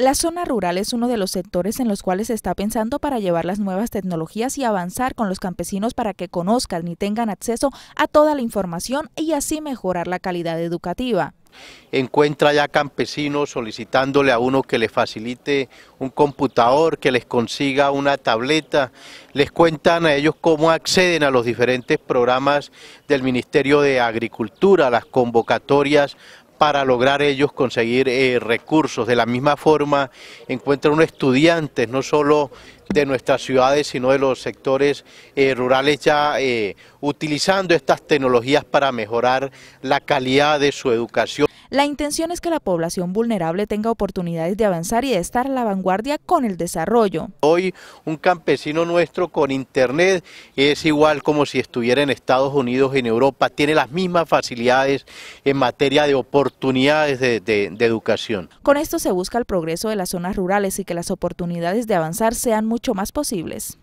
La zona rural es uno de los sectores en los cuales se está pensando para llevar las nuevas tecnologías y avanzar con los campesinos para que conozcan y tengan acceso a toda la información y así mejorar la calidad educativa. Encuentra ya campesinos solicitándole a uno que les facilite un computador, que les consiga una tableta. Les cuentan a ellos cómo acceden a los diferentes programas del Ministerio de Agricultura, las convocatorias para lograr ellos conseguir eh, recursos. De la misma forma, encuentran estudiantes, no solo de nuestras ciudades, sino de los sectores eh, rurales ya eh, utilizando estas tecnologías para mejorar la calidad de su educación. La intención es que la población vulnerable tenga oportunidades de avanzar y de estar a la vanguardia con el desarrollo. Hoy un campesino nuestro con internet es igual como si estuviera en Estados Unidos, en Europa, tiene las mismas facilidades en materia de oportunidades de educación. Con esto se busca el progreso de las zonas rurales y que las oportunidades de avanzar sean mucho más posibles.